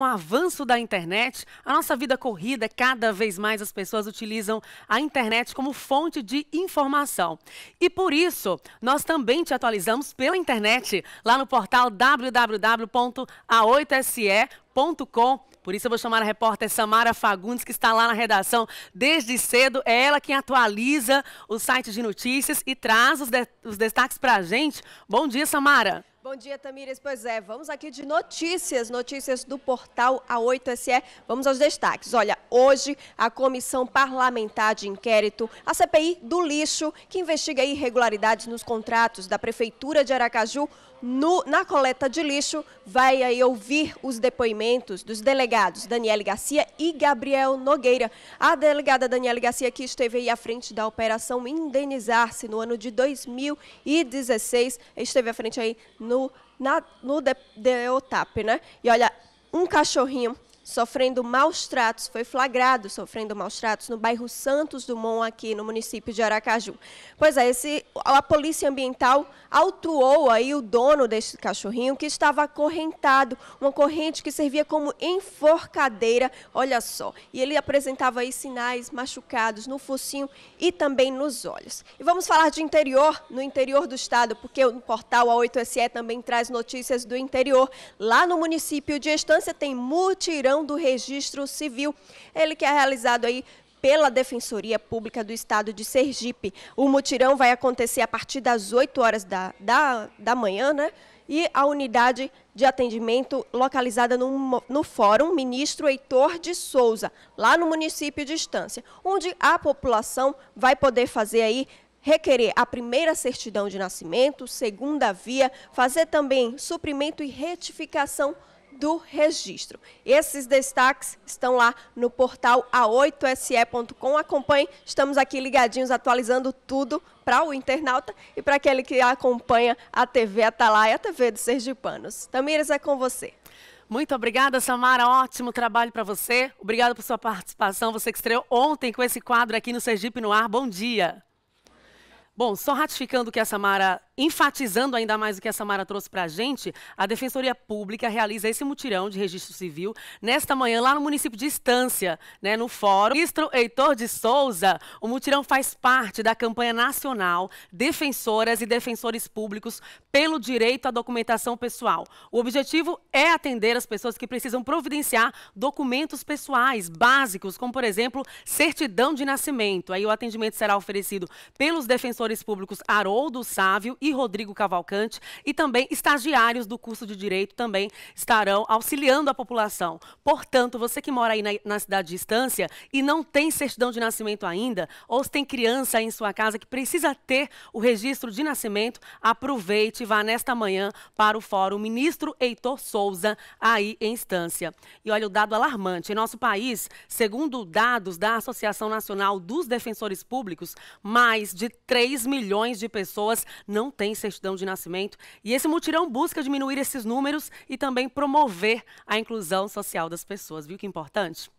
Com o avanço da internet, a nossa vida corrida, cada vez mais as pessoas utilizam a internet como fonte de informação. E por isso, nós também te atualizamos pela internet, lá no portal www.a8se.com. Por isso eu vou chamar a repórter Samara Fagundes, que está lá na redação desde cedo. É ela quem atualiza o site de notícias e traz os, de os destaques para a gente. Bom dia, Samara. Bom dia, Tamires. Pois é, vamos aqui de notícias, notícias do portal A8SE. Vamos aos destaques. Olha, hoje a Comissão Parlamentar de Inquérito, a CPI do Lixo, que investiga irregularidades nos contratos da Prefeitura de Aracaju no, na coleta de lixo, vai aí ouvir os depoimentos dos delegados Daniele Garcia e Gabriel Nogueira. A delegada Daniele Garcia, que esteve aí à frente da operação Indenizar-se no ano de 2016, esteve à frente aí no, na, no DEOTAP, né? E olha, um cachorrinho sofrendo maus tratos, foi flagrado sofrendo maus tratos no bairro Santos Dumont, aqui no município de Aracaju. Pois é, esse, a Polícia Ambiental autuou aí o dono deste cachorrinho que estava acorrentado, uma corrente que servia como enforcadeira, olha só. E ele apresentava aí sinais machucados no focinho e também nos olhos. E vamos falar de interior, no interior do estado, porque o portal A8SE também traz notícias do interior. Lá no município de Estância tem mutirão do registro civil, ele que é realizado aí pela Defensoria Pública do Estado de Sergipe. O mutirão vai acontecer a partir das 8 horas da, da, da manhã, né? E a unidade de atendimento localizada no, no Fórum Ministro Heitor de Souza, lá no município de Estância, onde a população vai poder fazer aí requerer a primeira certidão de nascimento, segunda via, fazer também suprimento e retificação do registro. Esses destaques estão lá no portal a8se.com. Acompanhe, estamos aqui ligadinhos, atualizando tudo para o internauta e para aquele que acompanha a TV Atalaia, a TV dos Sergipanos. Tamires, é com você. Muito obrigada, Samara. Ótimo trabalho para você. Obrigada por sua participação. Você que estreou ontem com esse quadro aqui no Sergipe no Ar. Bom dia. Bom, só ratificando o que a Samara Enfatizando ainda mais o que a Samara trouxe para a gente, a Defensoria Pública realiza esse mutirão de registro civil nesta manhã lá no município de Estância, né, no Fórum. ministro Heitor de Souza, o mutirão faz parte da campanha nacional Defensoras e Defensores Públicos pelo Direito à Documentação Pessoal. O objetivo é atender as pessoas que precisam providenciar documentos pessoais básicos, como, por exemplo, certidão de nascimento. Aí o atendimento será oferecido pelos defensores públicos Haroldo Sávio e Rodrigo Cavalcante e também estagiários do curso de Direito também estarão auxiliando a população. Portanto, você que mora aí na, na cidade de Estância e não tem certidão de nascimento ainda, ou se tem criança em sua casa que precisa ter o registro de nascimento, aproveite e vá nesta manhã para o fórum Ministro Heitor Souza, aí em Estância. E olha o dado alarmante. Em nosso país, segundo dados da Associação Nacional dos Defensores Públicos, mais de 3 milhões de pessoas não não têm certidão de nascimento. E esse mutirão busca diminuir esses números e também promover a inclusão social das pessoas. Viu que importante?